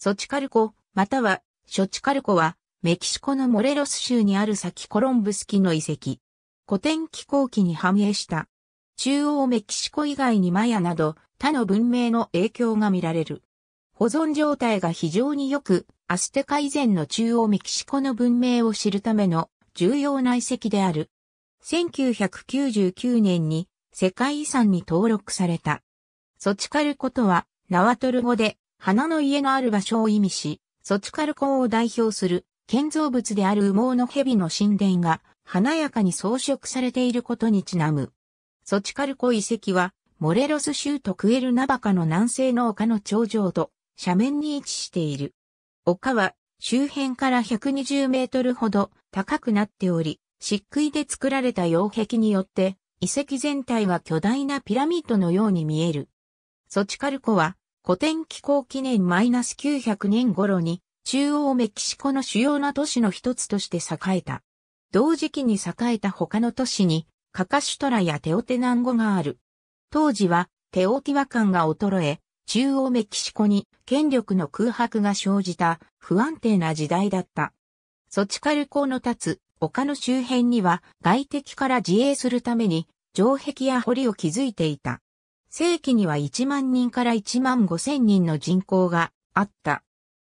ソチカルコ、または、ショチカルコは、メキシコのモレロス州にある先コロンブス期の遺跡。古典気候期に繁栄した。中央メキシコ以外にマヤなど他の文明の影響が見られる。保存状態が非常に良く、アステカ以前の中央メキシコの文明を知るための重要な遺跡である。1999年に世界遺産に登録された。ソチカルコとは、ナワトル語で花の家のある場所を意味し、ソチカルコを代表する建造物である羽毛の蛇の神殿が華やかに装飾されていることにちなむ。ソチカル湖遺跡は、モレロス州とクエルナバカの南西の丘の頂上と斜面に位置している。丘は周辺から120メートルほど高くなっており、漆喰で作られた擁壁によって遺跡全体は巨大なピラミッドのように見える。ソチカル湖は古典気候記念マイナ -900 年頃に中央メキシコの主要な都市の一つとして栄えた。同時期に栄えた他の都市にカカシュトラやテオテナンゴがある。当時はテオティワカンが衰え、中央メキシコに権力の空白が生じた不安定な時代だった。ソチカル港の立つ丘の周辺には外敵から自衛するために城壁や堀を築いていた。正規には1万人から1万5千人の人口があった。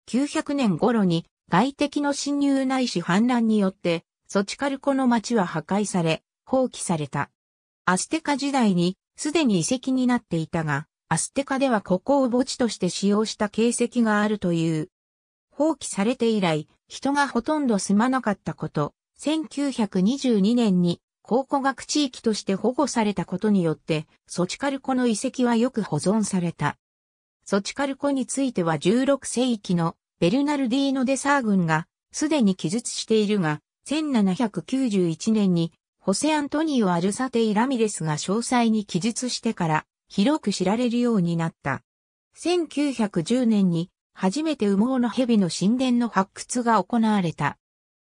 900年頃に外敵の侵入ないし反乱によって、ソチカルコの町は破壊され、放棄された。アステカ時代にすでに遺跡になっていたが、アステカではここを墓地として使用した形跡があるという。放棄されて以来、人がほとんど住まなかったこと、1922年に考古学地域として保護されたことによって、ソチカルコの遺跡はよく保存された。ソチカルコについては16世紀のベルナルディーノ・デサー軍がすでに記述しているが、1791年にホセアントニオ・アルサテイ・ラミレスが詳細に記述してから広く知られるようになった。1910年に初めて羽毛の蛇の神殿の発掘が行われた。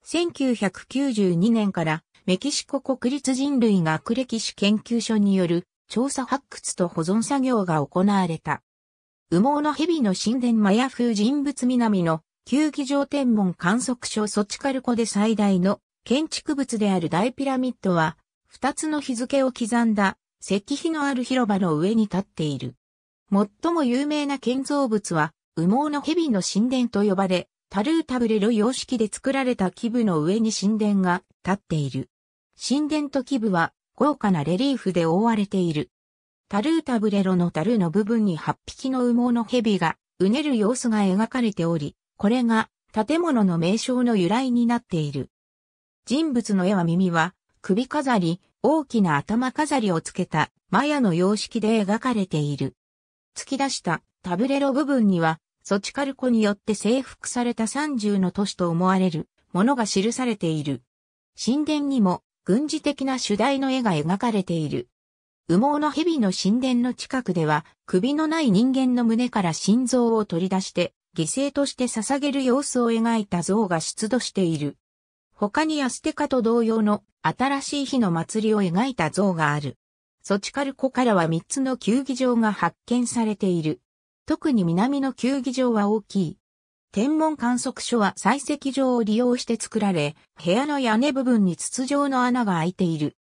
1992年からメキシコ国立人類学歴史研究所による調査発掘と保存作業が行われた。羽毛の蛇の神殿マヤ風人物南の球技場天文観測所ソチカルコで最大の建築物である大ピラミッドは、二つの日付を刻んだ石碑のある広場の上に立っている。最も有名な建造物は、羽毛の蛇の神殿と呼ばれ、タルータブレロ様式で作られた基部の上に神殿が立っている。神殿と基部は豪華なレリーフで覆われている。タルータブレロのタルーの部分に8匹の羽毛の蛇がうねる様子が描かれており、これが建物の名称の由来になっている。人物の絵は耳は首飾り、大きな頭飾りをつけたマヤの様式で描かれている。突き出したタブレロ部分にはソチカルコによって征服された30の都市と思われるものが記されている。神殿にも軍事的な主題の絵が描かれている。羽毛の蛇の神殿の近くでは、首のない人間の胸から心臓を取り出して、犠牲として捧げる様子を描いた像が出土している。他にアステカと同様の新しい日の祭りを描いた像がある。ソチカル湖からは3つの球技場が発見されている。特に南の球技場は大きい。天文観測所は採石場を利用して作られ、部屋の屋根部分に筒状の穴が開いている。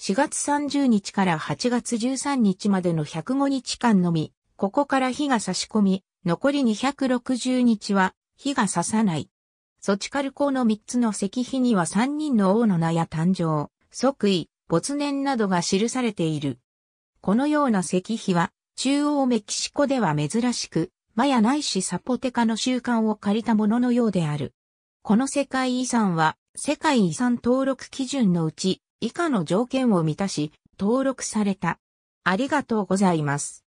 4月30日から8月13日までの105日間のみ、ここから火が差し込み、残り260日は火が差さない。ソチカルコの3つの石碑には3人の王の名や誕生、即位、没年などが記されている。このような石碑は、中央メキシコでは珍しく、マヤないしサポテカの習慣を借りたもののようである。この世界遺産は、世界遺産登録基準のうち、以下の条件を満たし、登録された。ありがとうございます。